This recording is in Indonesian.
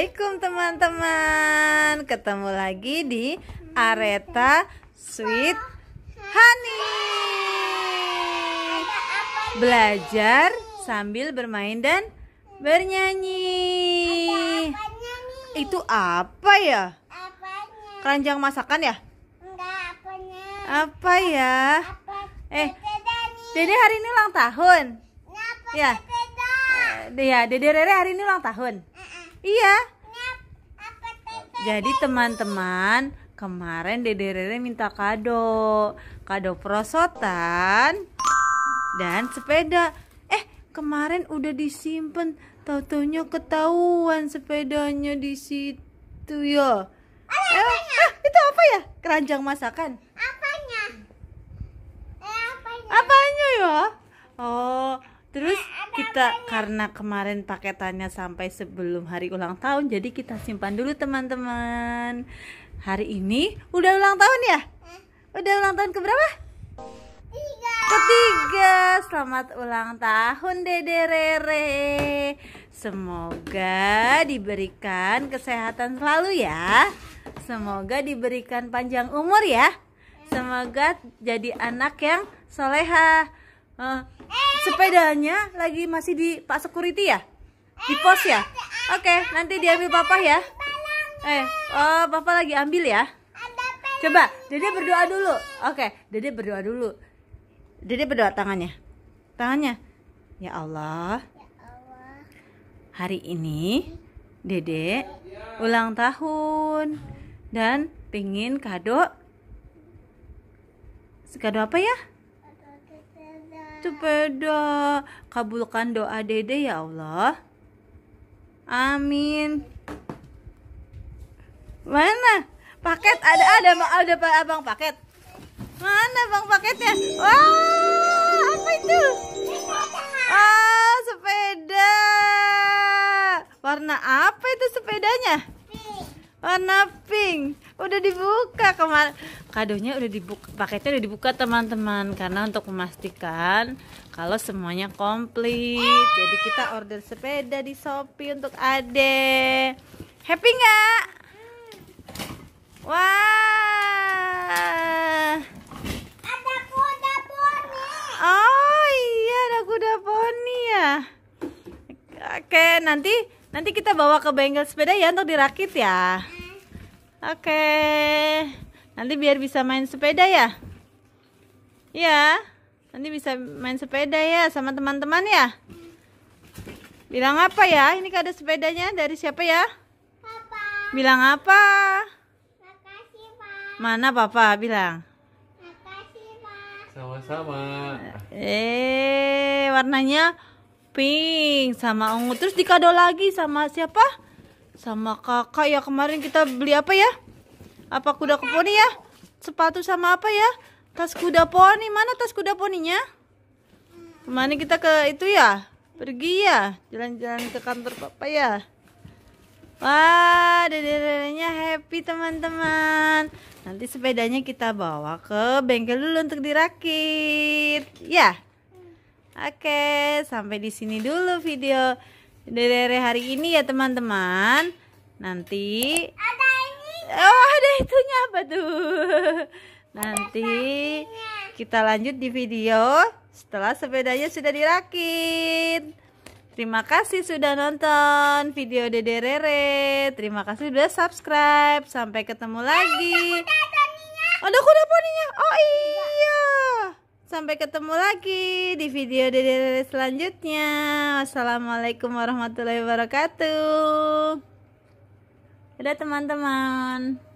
Assalamualaikum teman-teman Ketemu lagi di Areta Sweet Honey Belajar sambil bermain dan bernyanyi Itu apa ya? Keranjang masakan ya? Apa ya? Eh, Dede hari ini ulang tahun Ya, Iya, Dede Rere hari ini ulang tahun. Iya. Jadi teman-teman, kemarin Dede Rere minta kado. Kado perosotan dan sepeda. Eh, kemarin udah disimpan. Tautonya ketahuan sepedanya di situ ya. eh, ah, itu apa ya? Keranjang masakan. Apanya? Eh, apanya? Apanya ya? Oh, terus ya, kita karena kemarin paketannya sampai sebelum hari ulang tahun jadi kita simpan dulu teman-teman hari ini udah ulang tahun ya hmm. udah ulang tahun keberapa Tiga. ketiga selamat ulang tahun dede rere semoga diberikan kesehatan selalu ya semoga diberikan panjang umur ya semoga jadi anak yang soleha eh, eh, Sepedanya lagi masih di Pak Security ya? Di pos ya? Oke, okay, nanti diambil papa ya. Eh, oh, papa lagi ambil ya. Coba, Dede berdoa dulu. Oke, okay, Dede berdoa dulu. Dede berdoa tangannya. Tangannya. Ya Allah. Hari ini Dede ulang tahun dan pingin kado. Kado apa ya? Sepeda, Kabulkan doa Dede ya Allah. Amin. Mana? Paket ada ada mau ada Pak Abang paket. Mana Bang paketnya? Wah, apa itu? Ah, sepeda. Warna apa itu sepedanya? Warna pink udah dibuka kemarin kadonya udah dibuka paketnya udah dibuka teman-teman karena untuk memastikan kalau semuanya komplit jadi kita order sepeda di Shopee untuk Ade happy nggak wah ada kuda poni oh iya ada kuda poni ya oke nanti nanti kita bawa ke bengkel sepeda ya untuk dirakit ya Oke. Nanti biar bisa main sepeda ya. Iya, Nanti bisa main sepeda ya sama teman-teman ya. Bilang apa ya? Ini ada sepedanya dari siapa ya? Papa. Bilang apa? Makasih, Pak. Mana Papa bilang? Makasih, Pak. Sama-sama. Eh, warnanya pink sama ungu. Terus dikado lagi sama siapa? Sama kakak ya kemarin kita beli apa ya? Apa kuda poni ya? Sepatu sama apa ya? Tas kuda poni. Mana tas kuda poninya? Kemarin kita ke itu ya? Pergi ya? Jalan-jalan ke kantor papa ya? Wah, dedek-dedeknya happy teman-teman. Nanti sepedanya kita bawa ke bengkel dulu untuk dirakit. Ya. Oke, sampai di sini dulu video dere hari ini ya teman-teman. Nanti Oh, ada itunya apa tuh? Nanti kita lanjut di video setelah sepedanya sudah dirakit. Terima kasih sudah nonton video Dede Rere. Terima kasih sudah subscribe. Sampai ketemu lagi. Ada kuda poninya. Ada kuda poninya. Oh iya. Sampai ketemu lagi di video Dede selanjutnya. Wassalamualaikum warahmatullahi wabarakatuh. Dadah teman-teman.